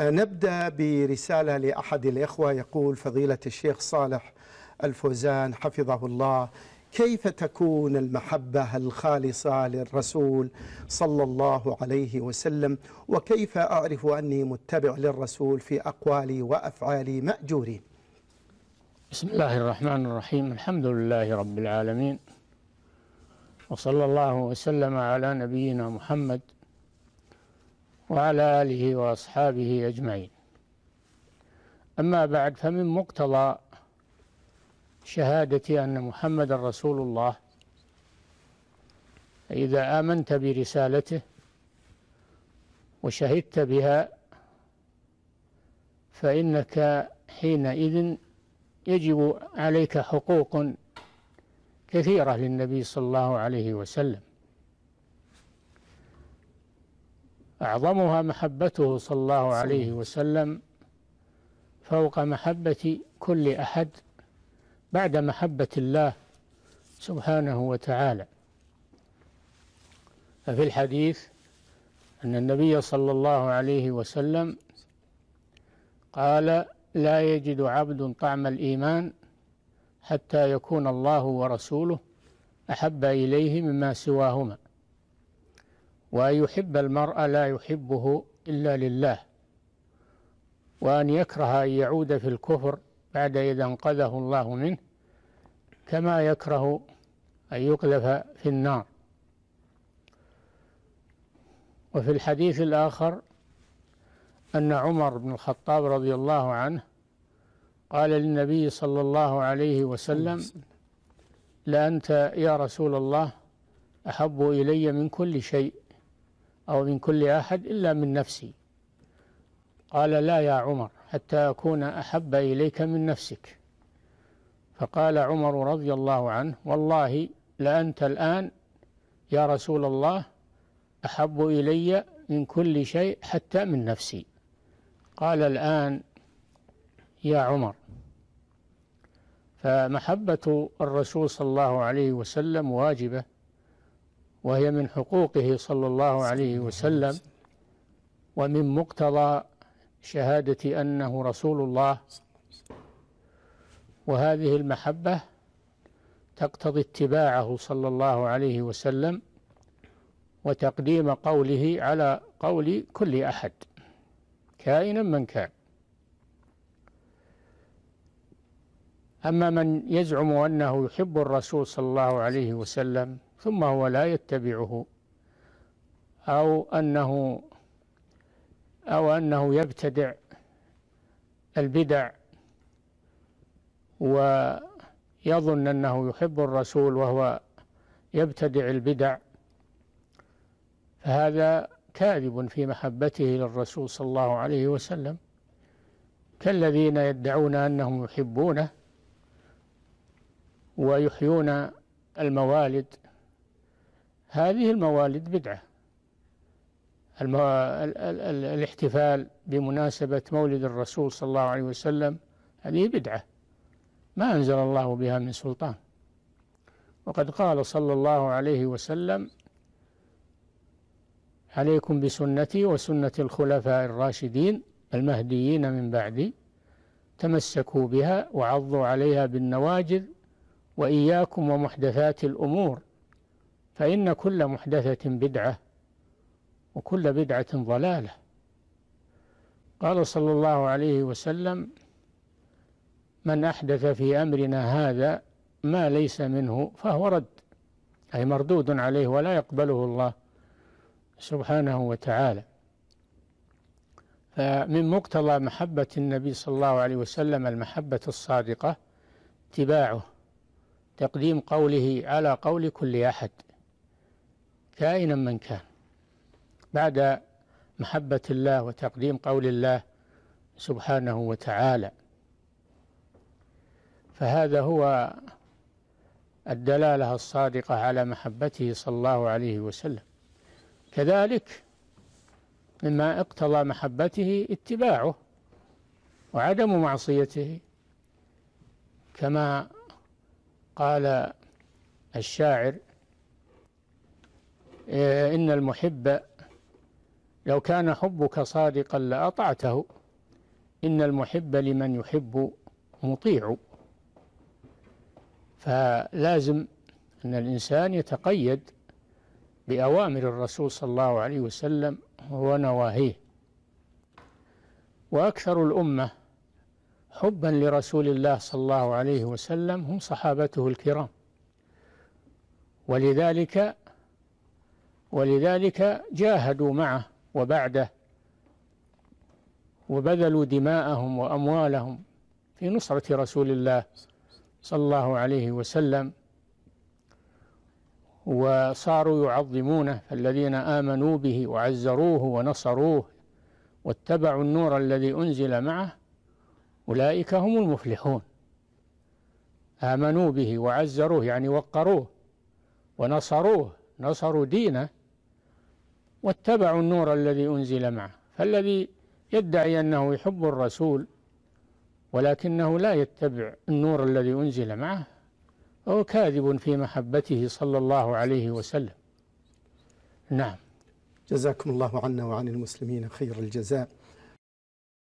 آه، نبدأ برسالة لأحد الإخوة يقول فضيلة الشيخ صالح الفوزان حفظه الله كيف تكون المحبة الخالصة للرسول صلى الله عليه وسلم وكيف أعرف أني متبع للرسول في أقوالي وأفعالي مأجورين بسم الله الرحمن الرحيم الحمد لله رب العالمين وصلى الله وسلم على نبينا محمد وعلى آله وأصحابه أجمعين أما بعد فمن مقتضى شهادة أن محمد رسول الله إذا آمنت برسالته وشهدت بها فإنك حينئذ يجب عليك حقوق كثيرة للنبي صلى الله عليه وسلم أعظمها محبته صلى الله عليه وسلم فوق محبة كل أحد بعد محبة الله سبحانه وتعالى ففي الحديث أن النبي صلى الله عليه وسلم قال لا يجد عبد طعم الإيمان حتى يكون الله ورسوله أحب إليه مما سواهما وأن يحب المرء لا يحبه إلا لله وأن يكره أن يعود في الكفر بعد إذا أنقذه الله منه كما يكره أن يقذف في النار وفي الحديث الآخر أن عمر بن الخطاب رضي الله عنه قال للنبي صلى الله عليه وسلم لأنت يا رسول الله أحب إلي من كل شيء أو من كل أحد إلا من نفسي قال لا يا عمر حتى أكون أحب إليك من نفسك فقال عمر رضي الله عنه والله لأنت الآن يا رسول الله أحب إلي من كل شيء حتى من نفسي قال الآن يا عمر فمحبة الرسول صلى الله عليه وسلم واجبة وهي من حقوقه صلى الله عليه وسلم ومن مقتضى شهادة أنه رسول الله وهذه المحبة تقتضي اتباعه صلى الله عليه وسلم وتقديم قوله على قول كل أحد كائنا من كان أما من يزعم أنه يحب الرسول صلى الله عليه وسلم ثم هو لا يتبعه أو أنه أو أنه يبتدع البدع ويظن أنه يحب الرسول وهو يبتدع البدع فهذا كاذب في محبته للرسول صلى الله عليه وسلم كالذين يدعون أنهم يحبونه ويحيون الموالد هذه الموالد بدعة الاحتفال بمناسبة مولد الرسول صلى الله عليه وسلم هذه بدعة ما أنزل الله بها من سلطان وقد قال صلى الله عليه وسلم عليكم بسنتي وسنة الخلفاء الراشدين المهديين من بعدي تمسكوا بها وعضوا عليها بالنواجذ وإياكم ومحدثات الأمور فإن كل محدثة بدعة وكل بدعة ضلالة قال صلى الله عليه وسلم من أحدث في أمرنا هذا ما ليس منه فهو رد أي مردود عليه ولا يقبله الله سبحانه وتعالى فمن مقتضى محبة النبي صلى الله عليه وسلم المحبة الصادقة اتباعه تقديم قوله على قول كل أحد كائنا من كان بعد محبة الله وتقديم قول الله سبحانه وتعالى فهذا هو الدلالة الصادقة على محبته صلى الله عليه وسلم كذلك مما اقتضى محبته اتباعه وعدم معصيته كما قال الشاعر إيه، إن المحب لو كان حبك صادقا لأطعته إن المحب لمن يحب مطيع فلازم أن الإنسان يتقيد بأوامر الرسول صلى الله عليه وسلم ونواهيه وأكثر الأمة حبا لرسول الله صلى الله عليه وسلم هم صحابته الكرام ولذلك ولذلك جاهدوا معه وبعده وبذلوا دماءهم وأموالهم في نصرة رسول الله صلى الله عليه وسلم وصاروا يعظمونه فالذين آمنوا به وعزروه ونصروه واتبعوا النور الذي أنزل معه أولئك هم المفلحون آمنوا به وعزروه يعني وقروه ونصروه نصروا دينه واتبعوا النور الذي أنزل معه فالذي يدعي أنه يحب الرسول ولكنه لا يتبع النور الذي أنزل معه فهو كاذب في محبته صلى الله عليه وسلم نعم جزاكم الله عنا وعن المسلمين خير الجزاء